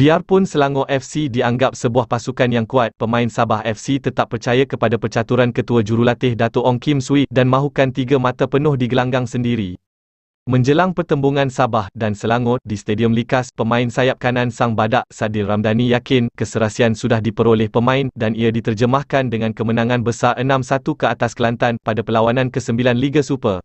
Biarpun Selangor FC dianggap sebuah pasukan yang kuat, pemain Sabah FC tetap percaya kepada percaturan ketua jurulatih Dato' Ong Kim Sui dan mahukan tiga mata penuh di gelanggang sendiri. Menjelang pertembungan Sabah dan Selangor di Stadium Likas, pemain sayap kanan Sang Badak Sadil Ramdhani yakin keserasian sudah diperoleh pemain dan ia diterjemahkan dengan kemenangan besar 6-1 ke atas Kelantan pada perlawanan ke-9 Liga Super.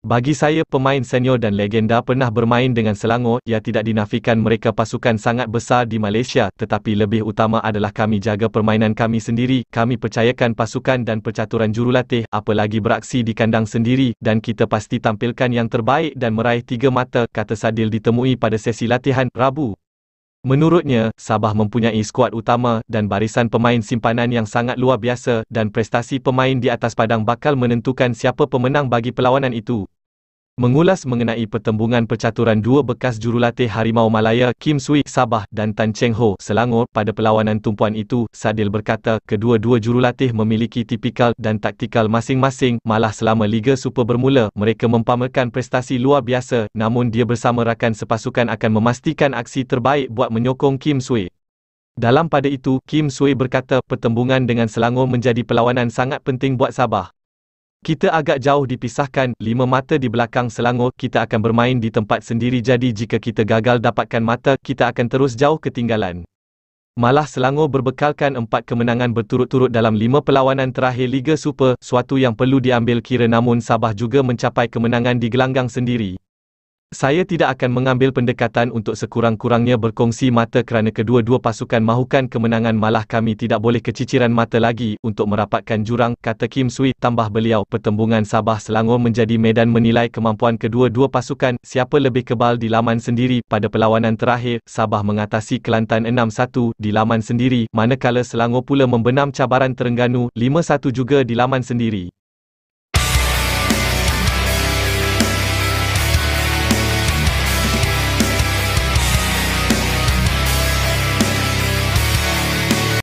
Bagi saya pemain senior dan legenda pernah bermain dengan Selangor, ia tidak dinafikan mereka pasukan sangat besar di Malaysia, tetapi lebih utama adalah kami jaga permainan kami sendiri, kami percayakan pasukan dan percaturan jurulatih, apalagi beraksi di kandang sendiri, dan kita pasti tampilkan yang terbaik dan meraih tiga mata, kata Sadil ditemui pada sesi latihan, Rabu. Menurutnya, Sabah mempunyai skuad utama dan barisan pemain simpanan yang sangat luar biasa dan prestasi pemain di atas padang bakal menentukan siapa pemenang bagi perlawanan itu mengulas mengenai pertembungan percaturan dua bekas jurulatih Harimau Malaya Kim Sui Sabah dan Tan Cheng Ho Selangor pada perlawanan tumpuan itu, Sadil berkata kedua-dua jurulatih memiliki tipikal dan taktikal masing-masing malah selama Liga Super bermula, mereka mempamerkan prestasi luar biasa namun dia bersama rakan sepasukan akan memastikan aksi terbaik buat menyokong Kim Sui. Dalam pada itu, Kim Sui berkata pertembungan dengan Selangor menjadi perlawanan sangat penting buat Sabah. Kita agak jauh dipisahkan, lima mata di belakang selangor, kita akan bermain di tempat sendiri jadi jika kita gagal dapatkan mata, kita akan terus jauh ketinggalan. Malah Selangor berbekalkan empat kemenangan berturut-turut dalam lima perlawanan terakhir Liga Super, suatu yang perlu diambil kira namun Sabah juga mencapai kemenangan di gelanggang sendiri. Saya tidak akan mengambil pendekatan untuk sekurang-kurangnya berkongsi mata kerana kedua-dua pasukan mahukan kemenangan malah kami tidak boleh keciciran mata lagi untuk merapatkan jurang, kata Kim Sui, tambah beliau. Pertembungan Sabah-Selangor menjadi medan menilai kemampuan kedua-dua pasukan, siapa lebih kebal di laman sendiri. Pada perlawanan terakhir, Sabah mengatasi Kelantan 6-1 di laman sendiri, manakala Selangor pula membenam cabaran Terengganu 5-1 juga di laman sendiri.